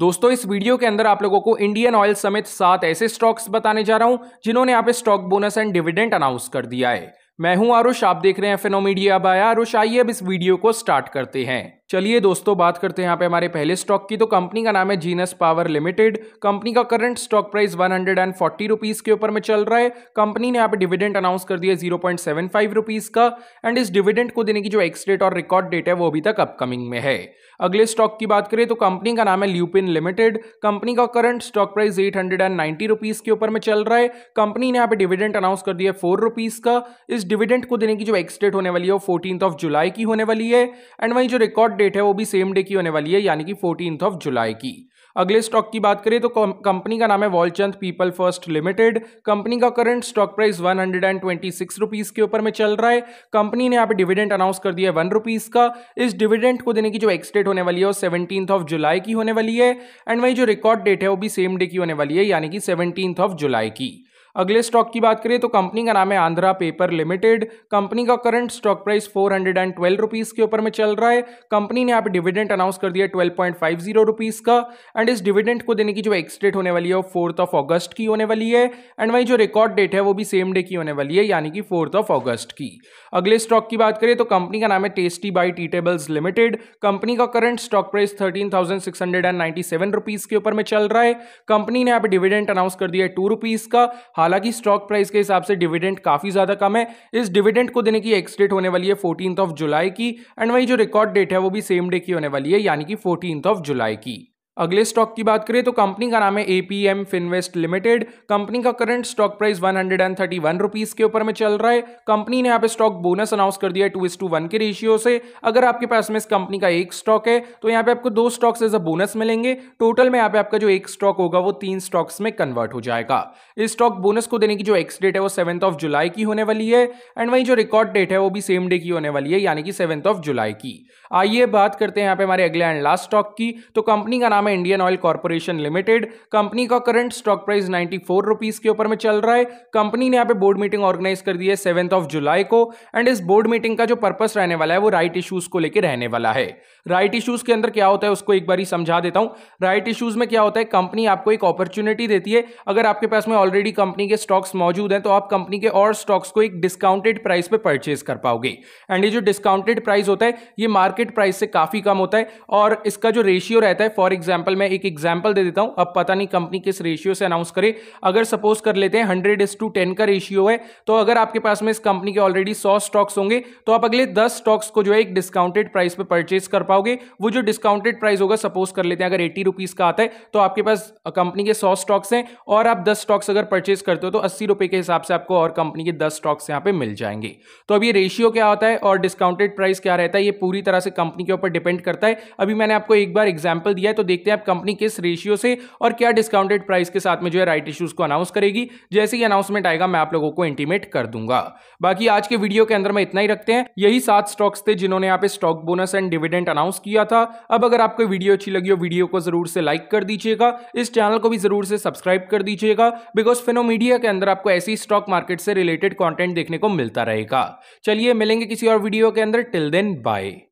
दोस्तों इस वीडियो के अंदर आप लोगों को इंडियन ऑयल समेत सात ऐसे स्टॉक्स बताने जा रहा हूं जिन्होंने यहाँ पे stock bonus and dividend announce कर दिया है मैं हूं आरुष आप देख रहे हैं फेनोमीडिया बाय आरुष आइए अब इस वीडियो को स्टार्ट करते हैं चलिए दोस्तों बात करते हैं यहाँ पे हमारे पहले स्टॉक की तो कंपनी का नाम है जीनस पावर लिमिटेड कंपनी का current stock price one hundred and forty rupees के ऊपर में चल रहा है कंपनी ने यहाँ पे डिविडेंड अनाउंस कर दिया zero point seven five rupees का एंड इस डिविडेंड को देने की जो एक्सडेट और रिकॉर्ड डेट है वो अभी तक अपकमिंग में है अगले स्टॉक की बात करें तो कंपनी का नाम है ल्यूपिन लिमिटेड कंपनी का current stock price eight hundred and ninety rupees के ऊपर में चल रहा है कंपनी ने यहाँ पे डिविडेंड अनाउंस कर दिया फोर रुपीज़ का इस डिविडेंड को देने की जो एक्सडेट होने वाली है वो फोर्टीन ऑफ जुलाई की होने वाली है एंड वहीं जो रिकॉर्ड डेट है वो भी सेम डे की होने वाली है यानी कि फोर्टीन ऑफ जुलाई की अगले स्टॉक की बात करें तो कंपनी का नाम है Walchand people first limited company का current stock price one hundred and twenty six rupees के ऊपर में चल रहा है कंपनी ने यहाँ पे डिविडेंड अनाउंस कर दिया है वन रुपीज का इस डिविडेंड को देने की जो एक्सडेट होने वाली है वो सेवनटीन ऑफ जुलाई की होने वाली है एंड वही जो रिकॉर्ड डेट है वो भी सेम डे की होने वाली है यानी कि सेवनटीन ऑफ जुलाई की अगले स्टॉक की बात करें तो कंपनी का नाम है आंध्रा पेपर लिमिटेड कंपनी का current stock price four hundred and twelve rupees के ऊपर में चल रहा है कंपनी ने यहाँ पे डिविडेंट अनाउंस कर दिया twelve point five zero rupees का एंड इस डिविडेंट को देने की जो एक्सडेट होने वाली है वो फोर्थ ऑफ ऑगस्ट की होने वाली है एंड वही जो रिकॉर्ड डेट है वो भी सेम डे की होने वाली है यानी कि फोर्थ ऑफ ऑगस्ट की अगले स्टॉक की बात करें तो कंपनी का नाम है tasty bite eatables limited company का current stock price thirteen thousand six hundred and ninety seven rupees के ऊपर में चल रहा है कंपनी ने यहाँ पे डिविडेंट अनाउंस कर दिया है टू रुपीज़ का हालांकि स्टॉक प्राइस के हिसाब से डिविडेंड काफ़ी ज़्यादा कम है इस डिविडेंड को देने की एक्सडेट होने वाली है फोर्टीन ऑफ जुलाई की एंड वही जो रिकॉर्ड डेट है वो भी सेम डे की होने वाली है यानी कि फोर्टीन ऑफ जुलाई की अगले स्टॉक की बात करें तो कंपनी का नाम है एपीएम फिनवेस्ट लिमिटेड कंपनी का current stock price one hundred and thirty one rupees के ऊपर में चल रहा है कंपनी ने यहाँ पे स्टॉक बोनस अनाउंस कर दिया है टू इस टू वन के रेशियो से अगर आपके पास में इस कंपनी का एक स्टॉक है तो यहाँ पे आपको दो स्टॉक्स एज अ बोनस मिलेंगे टोटल में यहाँ पे आपका जो एक स्टॉक होगा वो तीन स्टॉक्स में कन्वर्ट हो जाएगा इस स्टॉक बोनस को देने की जो एक्स डेट है वो सेवंथ ऑफ जुलाई की होने वाली है एंड वहीं जो रिकॉर्ड डेट है वो भी सेम डे की होने वाली है यानी कि सेवंथ ऑफ जुलाई की आइए बात करते हैं यहाँ पे हमारे अगले एंड लास्ट स्टॉक की तो कंपनी का नाम है में Indian Oil Corporation limited company का current stock price ninety four rupees के ऊपर में चल रहा है कंपनी ने यहाँ पे बोर्ड मीटिंग ऑर्गेनाइज कर दी है सेवंथ ऑफ जुलाई को एंड इस बोर्ड मीटिंग का जो पर्पस रहने वाला है वो राइट इशूज को लेकर रहने वाला है राइट इशूज के अंदर क्या होता है उसको एक बार समझा देता हूँ राइट इशूज में क्या होता है कंपनी आपको एक अपॉर्चुनिटी देती है अगर आपके पास में ऑलरेडी कंपनी के स्टॉक्स मौजूद हैं तो आप कंपनी के और स्टॉक्स को एक डिस्काउंटेड प्राइस पे परचेज कर पाओगे एंड ये जो डिस्काउंटेड प्राइस होता है ये मार्केट प्राइस से काफी कम होता है और इसका जो रेशियो रहता है फॉर एग्जाम्पल एग्जाम्पल मैं एक एग्जाम्पल दे देता हूं अब पता नहीं कंपनी किस रेशियो से अनाउंस करे अगर सपोज कर लेते हैं हंड्रेड इज टू टेन का रेशियो है तो अगर आपके पास में इस कंपनी के ऑलरेडी सौ स्टॉक्स होंगे तो आप अगले दस स्टॉक्स को जो है एक डिस्काउंटेड प्राइस पर परचेज कर पाओगे वो जो डिस्काउंटेड प्राइस होगा सपोज कर लेते हैं अगर एटी रुपीज का आता है तो आपके पास कंपनी के सौ स्टॉक्स हैं और आप दस स्टॉक्स अगर परचेज करते हो तो अस्सी रुपए के हिसाब से आपको और कंपनी के दस स्टॉक्स यहाँ पे मिल जाएंगे तो अब ये रेशियो क्या होता है और डिस्काउंटेड प्राइस क्या रहता है ये पूरी तरह से कंपनी के ऊपर डिपेंड करता है अभी मैंने आपको एक बार एग्जाम्पल दिया है तो देख देखते हैं आप कंपनी किस रेशियो से और क्या डिस्काउंटेड प्राइस के साथ में जो है राइट इश्यूज को अनाउंस करेगी जैसे ही अनाउंसमेंट आएगा मैं आप लोगों को इंटीमेट कर दूंगा बाकी आज के वीडियो के अंदर मैं इतना ही रखते हैं यही सात स्टॉक्स थे जिन्होंने यहाँ पे stock bonus and dividend announce किया था अब अगर आपको वीडियो अच्छी लगी हो वीडियो को जरूर से लाइक कर दीजिएगा इस चैनल को भी जरूर से सब्सक्राइब कर दीजिएगा बिकॉज फिनोमीडिया के अंदर आपको ऐसी स्टॉक मार्केट से रिलेटेड कॉन्टेंट देखने को मिलता रहेगा चलिए मिलेंगे किसी और वीडियो के अंदर टिल देन बाय